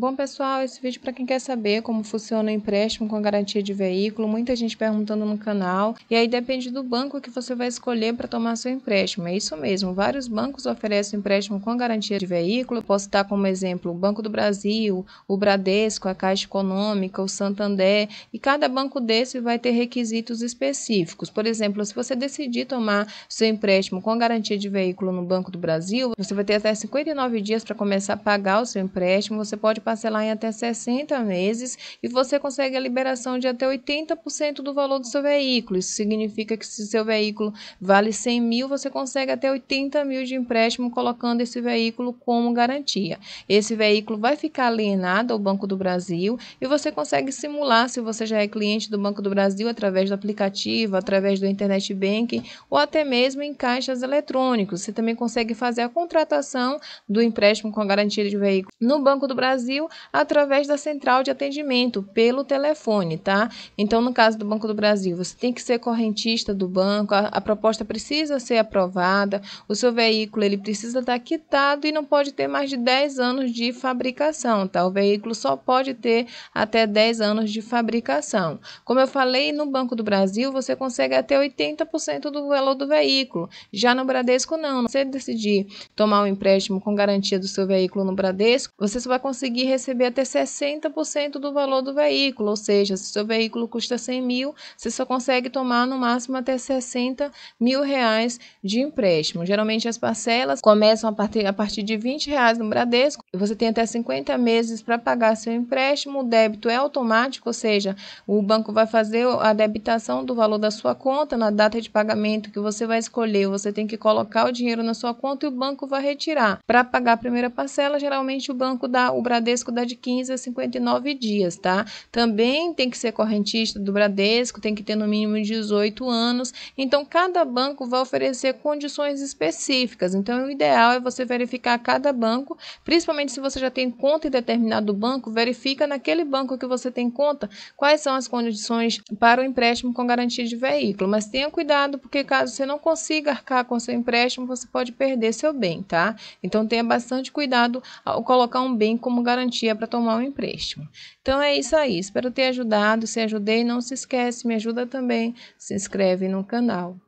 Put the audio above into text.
Bom, pessoal, esse vídeo é para quem quer saber como funciona o empréstimo com a garantia de veículo, muita gente perguntando no canal. E aí depende do banco que você vai escolher para tomar seu empréstimo. É isso mesmo, vários bancos oferecem empréstimo com garantia de veículo. posso citar como exemplo o Banco do Brasil, o Bradesco, a Caixa Econômica, o Santander. E cada banco desse vai ter requisitos específicos. Por exemplo, se você decidir tomar seu empréstimo com garantia de veículo no Banco do Brasil, você vai ter até 59 dias para começar a pagar o seu empréstimo. Você pode parcelar em até 60 meses e você consegue a liberação de até 80% do valor do seu veículo. Isso significa que se seu veículo vale 100 mil, você consegue até 80 mil de empréstimo colocando esse veículo como garantia. Esse veículo vai ficar alienado ao Banco do Brasil e você consegue simular se você já é cliente do Banco do Brasil através do aplicativo, através do internet banking ou até mesmo em caixas eletrônicos. Você também consegue fazer a contratação do empréstimo com a garantia de veículo no Banco do Brasil Brasil através da central de atendimento, pelo telefone, tá? Então, no caso do Banco do Brasil, você tem que ser correntista do banco, a, a proposta precisa ser aprovada, o seu veículo ele precisa estar quitado e não pode ter mais de 10 anos de fabricação, tá? O veículo só pode ter até 10 anos de fabricação. Como eu falei, no Banco do Brasil você consegue até 80% do valor do veículo. Já no Bradesco não, se você decidir tomar um empréstimo com garantia do seu veículo no Bradesco, você só vai conseguir conseguir receber até 60% do valor do veículo, ou seja, se seu veículo custa 100 mil, você só consegue tomar no máximo até 60 mil reais de empréstimo. Geralmente as parcelas começam a partir, a partir de 20 reais no Bradesco, você tem até 50 meses para pagar seu empréstimo, o débito é automático, ou seja, o banco vai fazer a debitação do valor da sua conta na data de pagamento que você vai escolher, você tem que colocar o dinheiro na sua conta e o banco vai retirar. Para pagar a primeira parcela, geralmente o banco dá o Bradesco Bradesco dá de 15 a 59 dias, tá? Também tem que ser correntista do Bradesco, tem que ter no mínimo 18 anos. Então, cada banco vai oferecer condições específicas. Então, o ideal é você verificar cada banco, principalmente se você já tem conta em determinado banco, verifica naquele banco que você tem conta quais são as condições para o empréstimo com garantia de veículo. Mas tenha cuidado, porque caso você não consiga arcar com seu empréstimo, você pode perder seu bem, tá? Então, tenha bastante cuidado ao colocar um bem como garantia garantia para tomar um empréstimo. Então é isso aí, espero ter ajudado. Se ajudei, não se esquece, me ajuda também. Se inscreve no canal.